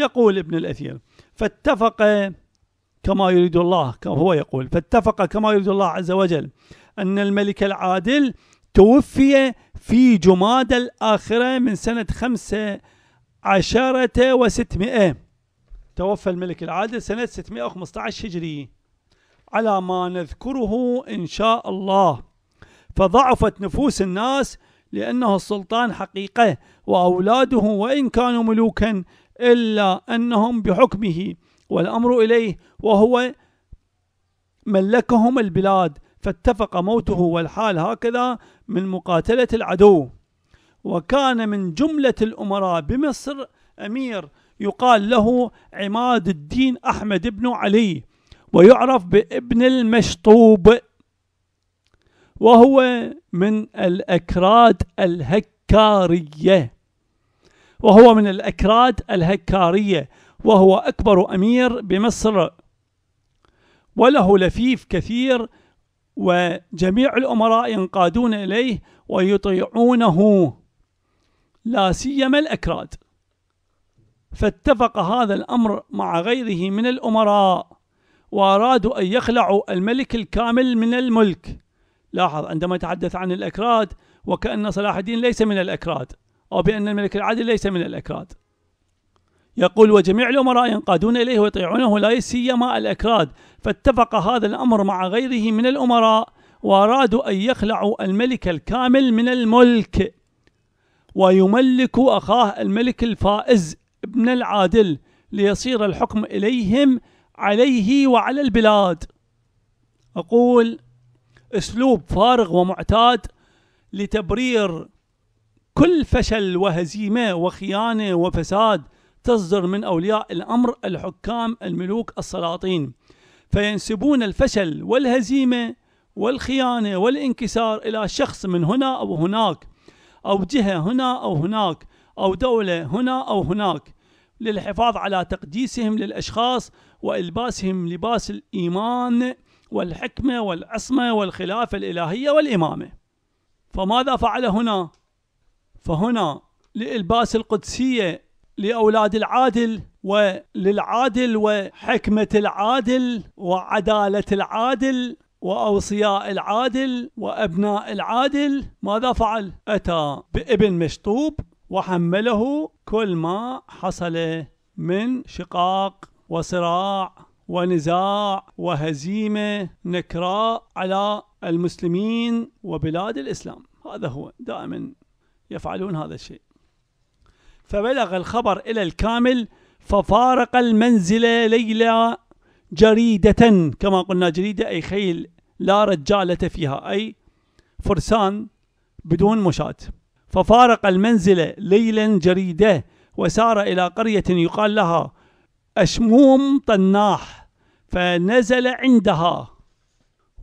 يقول ابن الأثير فاتفق كما يريد الله كما هو يقول فاتفق كما يريد الله عز وجل أن الملك العادل توفي في جماد الآخرة من سنة خمسة عشرة وستمائة توفى الملك العادل سنة 615 هجري على ما نذكره إن شاء الله فضعفت نفوس الناس لأنه السلطان حقيقة وأولاده وإن كانوا ملوكا إلا أنهم بحكمه والأمر إليه وهو ملكهم البلاد فاتفق موته والحال هكذا من مقاتلة العدو وكان من جملة الأمراء بمصر أمير يقال له عماد الدين أحمد بن علي ويعرف بابن المشطوب وهو من الأكراد الهكارية وهو من الأكراد الهكارية وهو أكبر أمير بمصر وله لفيف كثير وجميع الأمراء ينقادون إليه ويطيعونه لا سيما الأكراد فاتفق هذا الأمر مع غيره من الأمراء وأرادوا أن يخلعوا الملك الكامل من الملك لاحظ عندما تحدث عن الأكراد وكأن صلاح الدين ليس من الأكراد أو بأن الملك العادل ليس من الأكراد يقول وجميع الأمراء ينقادون إليه ويطيعونه لا سيما الأكراد فاتفق هذا الأمر مع غيره من الأمراء وأرادوا أن يخلعوا الملك الكامل من الملك ويملك أخاه الملك الفائز ابن العادل ليصير الحكم إليهم عليه وعلى البلاد أقول أسلوب فارغ ومعتاد لتبرير كل فشل وهزيمة وخيانة وفساد تصدر من أولياء الأمر الحكام الملوك السلاطين فينسبون الفشل والهزيمة والخيانة والانكسار إلى شخص من هنا أو هناك أو جهة هنا أو هناك أو دولة هنا أو هناك للحفاظ على تقديسهم للأشخاص وإلباسهم لباس الإيمان والحكمة والعصمة والخلافة الإلهية والإمامة فماذا فعل هنا؟ فهنا لإلباس القدسية لأولاد العادل وللعادل وحكمة العادل وعدالة العادل وأوصياء العادل وأبناء العادل ماذا فعل؟ أتى بابن مشطوب وحمله كل ما حصل من شقاق وصراع ونزاع وهزيمة نكراء على المسلمين وبلاد الإسلام هذا هو دائما يفعلون هذا الشيء فبلغ الخبر إلى الكامل ففارق المنزل ليلى جريدة كما قلنا جريدة أي خيل لا رجالة فيها أي فرسان بدون مشاة ففارق المنزل ليلا جريدة وسار إلى قرية يقال لها أشموم طناح فنزل عندها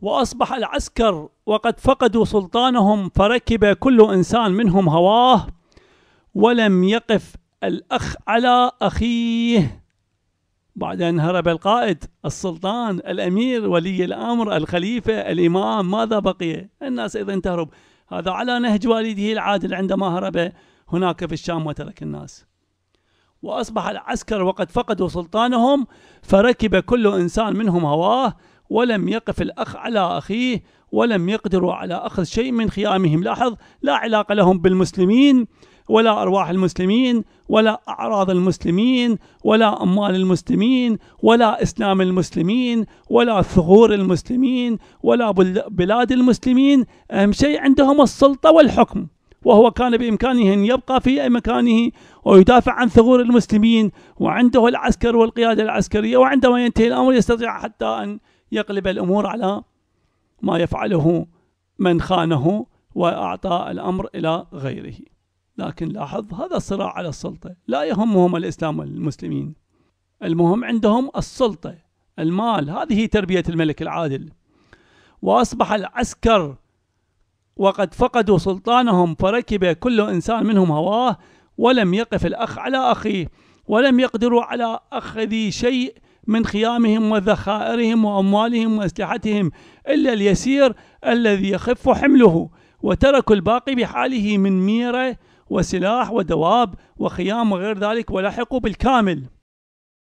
وأصبح العسكر وقد فقدوا سلطانهم فركب كل إنسان منهم هواه ولم يقف الأخ على أخيه بعد أن هرب القائد السلطان الأمير ولي الأمر الخليفة الإمام ماذا بقي الناس إذا تهرب هذا على نهج والده العادل عندما هرب هناك في الشام وترك الناس وأصبح العسكر وقد فقدوا سلطانهم فركب كل إنسان منهم هواه ولم يقف الأخ على أخيه ولم يقدروا على أخذ شيء من خيامهم لاحظ لا علاقة لهم بالمسلمين ولا أرواح المسلمين ولا أعراض المسلمين ولا أموال المسلمين ولا إسلام المسلمين ولا ثغور المسلمين ولا بلاد المسلمين أهم شيء عندهم السلطة والحكم وهو كان بإمكانه أن يبقى في مكانه ويدافع عن ثغور المسلمين وعنده العسكر والقيادة العسكرية وعندما ينتهي الأمر يستطيع حتى أن يقلب الأمور على ما يفعله من خانه وأعطى الأمر إلى غيره لكن لاحظ هذا الصراع على السلطة لا يهمهم الإسلام والمسلمين المهم عندهم السلطة المال هذه تربية الملك العادل وأصبح العسكر وقد فقدوا سلطانهم فركب كل إنسان منهم هواه ولم يقف الأخ على أخيه ولم يقدروا على أخذ شيء من خيامهم وذخائرهم وأموالهم وأسلحتهم إلا اليسير الذي يخف حمله وتركوا الباقي بحاله من ميرة وسلاح ودواب وخيام وغير ذلك ولحقوا بالكامل